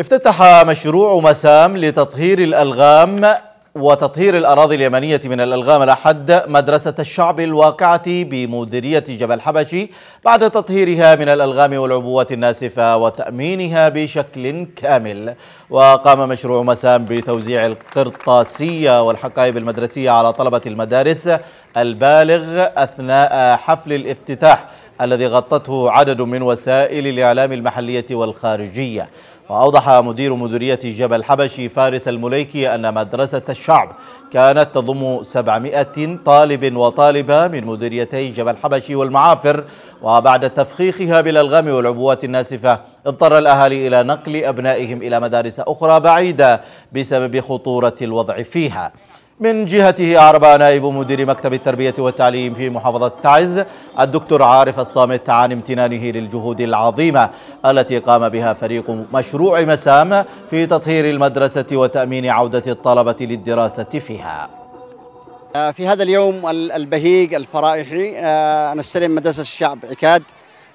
افتتح مشروع مسام لتطهير الألغام وتطهير الأراضي اليمنية من الألغام الأحد مدرسة الشعب الواقعة بمديرية جبل حبشي بعد تطهيرها من الألغام والعبوات الناسفة وتأمينها بشكل كامل وقام مشروع مسام بتوزيع القرطاسية والحقائب المدرسية على طلبة المدارس البالغ أثناء حفل الافتتاح الذي غطته عدد من وسائل الإعلام المحلية والخارجية وأوضح مدير مديرية جبل حبشي فارس المليكي أن مدرسة الشعب كانت تضم 700 طالب وطالبة من مديريتي جبل حبشي والمعافر وبعد تفخيخها بالألغام والعبوات الناسفة اضطر الأهالي إلى نقل أبنائهم إلى مدارس أخرى بعيدة بسبب خطورة الوضع فيها من جهته أعرب نائب مدير مكتب التربية والتعليم في محافظة تعز الدكتور عارف الصامت عن امتنانه للجهود العظيمة التي قام بها فريق مشروع مسام في تطهير المدرسة وتأمين عودة الطلبة للدراسة فيها في هذا اليوم البهيج الفرائحي آه، نستلم مدرسة الشعب عكاد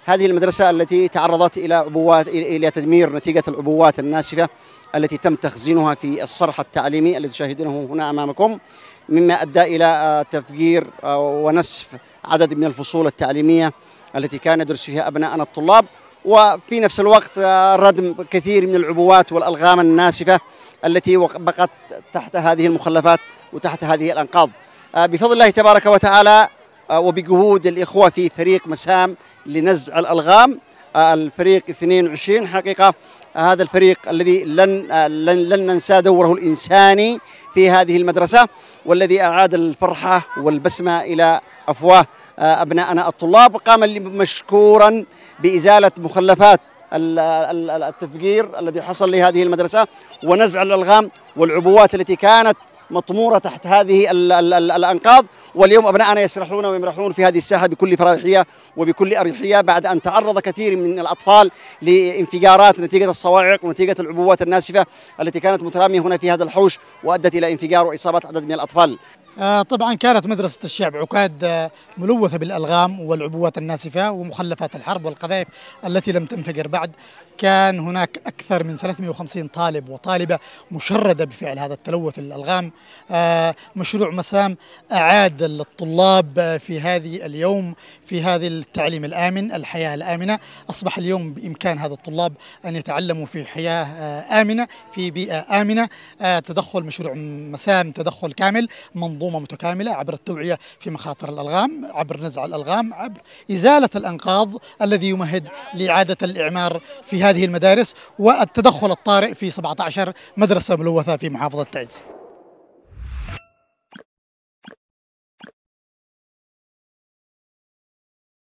هذه المدرسة التي تعرضت إلى عبوات إلى تدمير نتيجة العبوات الناسفة التي تم تخزينها في الصرح التعليمي الذي تشاهدونه هنا أمامكم مما أدى إلى آه، تفجير آه، ونسف عدد من الفصول التعليمية التي كان يدرس فيها أبناءنا الطلاب وفي نفس الوقت آه، ردم كثير من العبوات والألغام الناسفة التي بقت تحت هذه المخلفات وتحت هذه الأنقاض بفضل الله تبارك وتعالى آه، وبجهود الإخوة في فريق مسام لنزع الألغام آه، الفريق 22 حقيقة آه، هذا الفريق الذي لن لن لن ننسى دوره الإنساني في هذه المدرسة والذي أعاد الفرحة والبسمة إلى أفواه أبنائنا الطلاب قام مشكورا بإزالة مخلفات التفجير الذي حصل لهذه المدرسة ونزع الألغام والعبوات التي كانت مطموره تحت هذه الـ الـ الـ الانقاض واليوم ابنائنا يسرحون ويمرحون في هذه الساحه بكل فرحيه وبكل اريحيه بعد ان تعرض كثير من الاطفال لانفجارات نتيجه الصواعق ونتيجه العبوات الناسفه التي كانت متراميه هنا في هذا الحوش وادت الى انفجار واصابه عدد من الاطفال. آه، طبعا كانت مدرسة الشعب عكاد آه، ملوثة بالألغام والعبوات الناسفة ومخلفات الحرب والقذائف التي لم تنفجر بعد كان هناك أكثر من 350 طالب وطالبة مشردة بفعل هذا التلوث الألغام آه، مشروع مسام أعاد الطلاب في هذه اليوم في هذا التعليم الآمن الحياة الآمنة أصبح اليوم بإمكان هذا الطلاب أن يتعلموا في حياة آه، آمنة في بيئة آمنة آه، تدخل مشروع مسام تدخل كامل منظومة متكاملة عبر التوعية في مخاطر الألغام عبر نزع الألغام عبر إزالة الأنقاض الذي يمهد لإعادة الإعمار في هذه المدارس والتدخل الطارئ في 17 مدرسة ملوثة في محافظة تعز